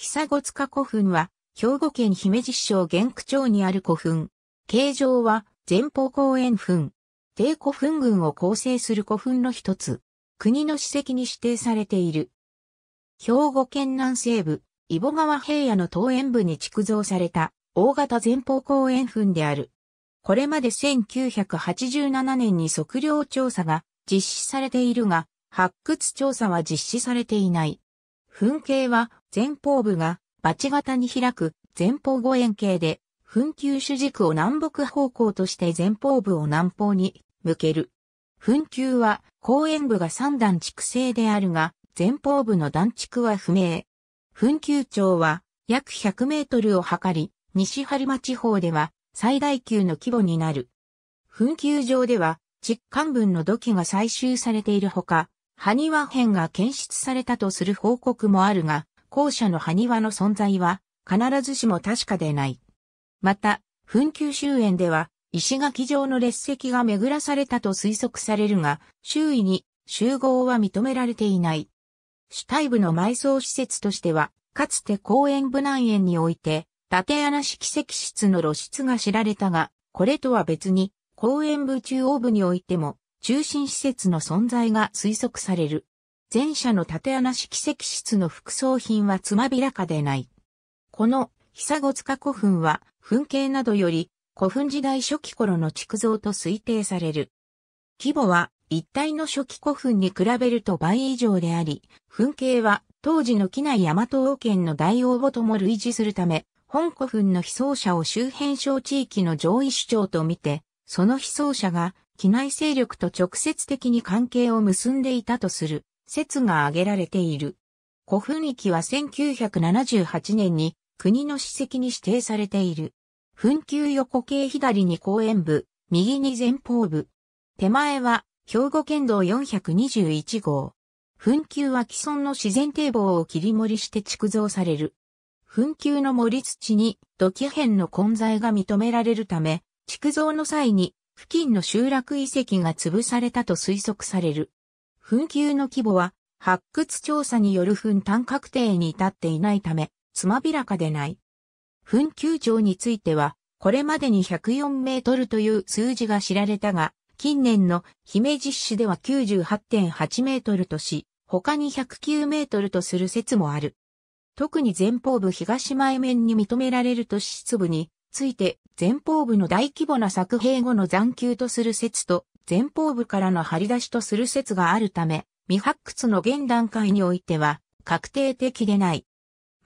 久塚古墳は、兵庫県姫路市小玄区町にある古墳。形状は、前方後円墳。低古墳群を構成する古墳の一つ。国の史跡に指定されている。兵庫県南西部、伊保川平野の東園部に築造された、大型前方後円墳である。これまで1987年に測量調査が実施されているが、発掘調査は実施されていない。墳形は前方部がバチ型に開く前方後円形で、墳球主軸を南北方向として前方部を南方に向ける。墳球は後円部が三段築制であるが、前方部の段築は不明。墳球町は約100メートルを測り、西春間地方では最大級の規模になる。墳球場では、実管分の土器が採集されているほか、埴輪片が検出されたとする報告もあるが、後者の埴輪の存在は必ずしも確かでない。また、墳丘周縁では石垣状の列石が巡らされたと推測されるが、周囲に集合は認められていない。主体部の埋葬施設としては、かつて公園部南園において、縦穴式石室の露出が知られたが、これとは別に、公園部中央部においても、中心施設の存在が推測される。前者の縦穴式石室の副葬品はつまびらかでない。この、久子塚古墳は、墳形などより、古墳時代初期頃の築造と推定される。規模は、一体の初期古墳に比べると倍以上であり、墳形は、当時の機内大和王権の大王母とも類似するため、本古墳の被葬者を周辺小地域の上位主張と見て、その被葬者が、機内勢力と直接的に関係を結んでいたとする。説が挙げられている。古墳域は1978年に国の史跡に指定されている。墳丘横径左に公園部、右に前方部。手前は兵庫県道421号。墳丘は既存の自然堤防を切り盛りして築造される。墳丘の盛り土に土器片の混在が認められるため、築造の際に付近の集落遺跡が潰されたと推測される。紛糾の規模は、発掘調査による噴単確定に至っていないため、つまびらかでない。噴球場については、これまでに104メートルという数字が知られたが、近年の姫実市では98.8メートルとし、他に109メートルとする説もある。特に前方部東前面に認められる都市室部について前方部の大規模な作兵後の残球とする説と前方部からの張り出しとする説があるため、未発掘の現段階においては確定的でない。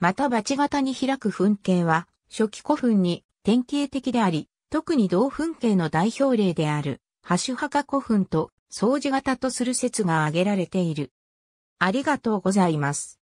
またバチ型に開く噴景は初期古墳に典型的であり、特に同噴景の代表例である、ハシュハカ古墳と掃除型とする説が挙げられている。ありがとうございます。